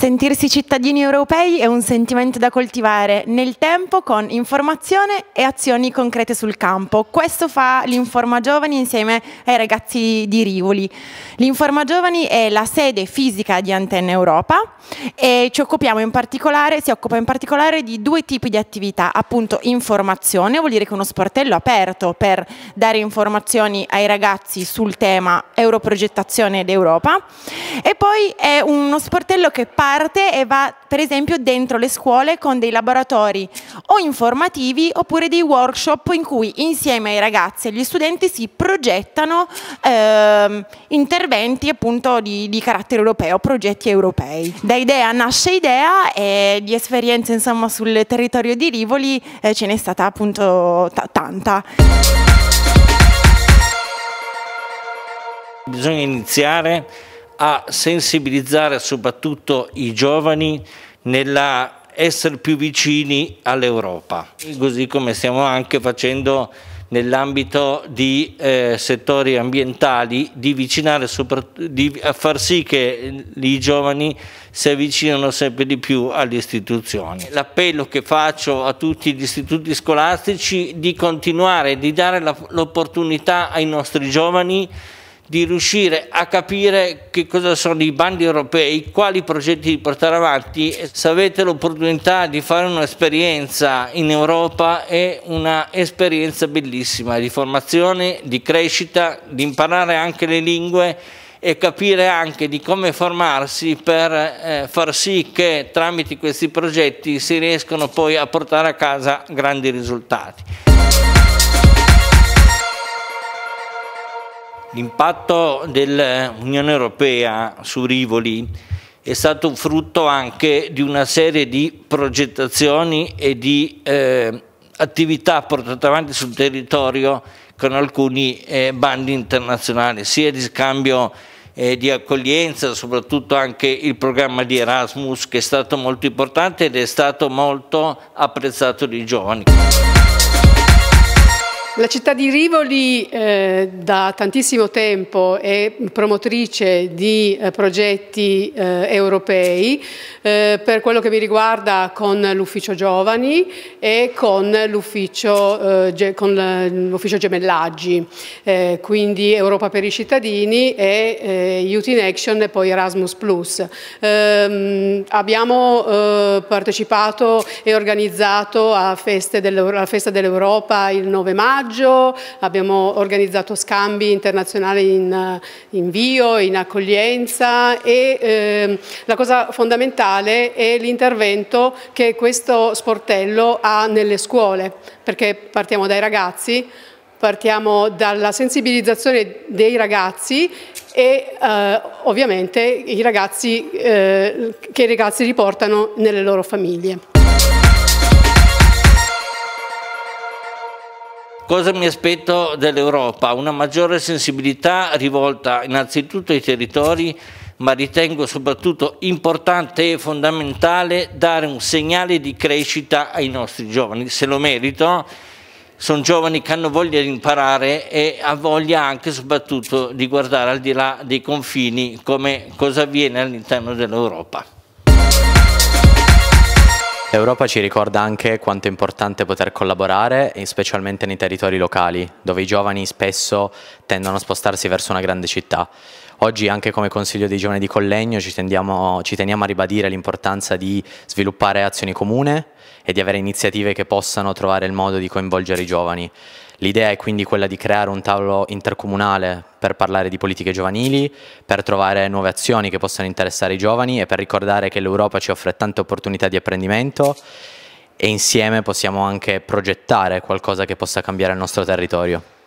Sentirsi cittadini europei è un sentimento da coltivare nel tempo con informazione e azioni concrete sul campo. Questo fa l'Informa Giovani insieme ai ragazzi di Rivoli. L'Informa Giovani è la sede fisica di Antenna Europa e ci occupiamo in particolare, si occupa in particolare di due tipi di attività, appunto informazione, vuol dire che uno sportello aperto per dare informazioni ai ragazzi sul tema Europrogettazione ed Europa e poi è uno sportello che parla parte e va per esempio dentro le scuole con dei laboratori o informativi oppure dei workshop in cui insieme ai ragazzi e agli studenti si progettano eh, interventi appunto di, di, carattere europeo, progetti europei. Da idea nasce idea e di esperienze insomma sul territorio di Rivoli eh, ce n'è stata appunto tanta. Bisogna iniziare a sensibilizzare soprattutto i giovani nella essere più vicini all'Europa, così come stiamo anche facendo nell'ambito di eh, settori ambientali, di, vicinare di far sì che i giovani si avvicinino sempre di più alle istituzioni. L'appello che faccio a tutti gli istituti scolastici di continuare, di dare l'opportunità ai nostri giovani di riuscire a capire che cosa sono i bandi europei, quali progetti di portare avanti. Se avete l'opportunità di fare un'esperienza in Europa è un'esperienza bellissima di formazione, di crescita, di imparare anche le lingue e capire anche di come formarsi per eh, far sì che tramite questi progetti si riescano poi a portare a casa grandi risultati. L'impatto dell'Unione Europea su Rivoli è stato frutto anche di una serie di progettazioni e di eh, attività portate avanti sul territorio con alcuni eh, bandi internazionali, sia di scambio eh, di accoglienza, soprattutto anche il programma di Erasmus che è stato molto importante ed è stato molto apprezzato dai giovani. La città di Rivoli eh, da tantissimo tempo è promotrice di eh, progetti eh, europei, eh, per quello che mi riguarda con l'ufficio giovani e con l'ufficio, eh, ge gemellaggi, eh, quindi Europa per i cittadini e Youth in Action e poi Erasmus Plus. Ehm, abbiamo partecipato e organizzato a feste della Festa dell'Europa il 9 maggio viaggio, abbiamo organizzato scambi internazionali in eh, invio, in accoglienza e eh, la cosa fondamentale è l'intervento che questo sportello ha nelle scuole, perché partiamo dai ragazzi, partiamo dalla sensibilizzazione dei ragazzi e eh, ovviamente i ragazzi, eh, che i ragazzi riportano nelle loro famiglie. Cosa mi aspetto dall'Europa? Una maggiore sensibilità rivolta innanzitutto ai territori, ma ritengo soprattutto importante e fondamentale dare un segnale di crescita ai nostri giovani. Se lo merito, sono giovani che hanno voglia di imparare e ha voglia anche e soprattutto di guardare al di là dei confini come cosa avviene all'interno dell'Europa. L'Europa ci ricorda anche quanto è importante poter collaborare, specialmente nei territori locali, dove i giovani spesso tendono a spostarsi verso una grande città. Oggi anche come Consiglio dei Giovani di Collegno ci, tendiamo, ci teniamo a ribadire l'importanza di sviluppare azioni comune e di avere iniziative che possano trovare il modo di coinvolgere i giovani. L'idea è quindi quella di creare un tavolo intercomunale per parlare di politiche giovanili, per trovare nuove azioni che possano interessare i giovani e per ricordare che l'Europa ci offre tante opportunità di apprendimento e insieme possiamo anche progettare qualcosa che possa cambiare il nostro territorio.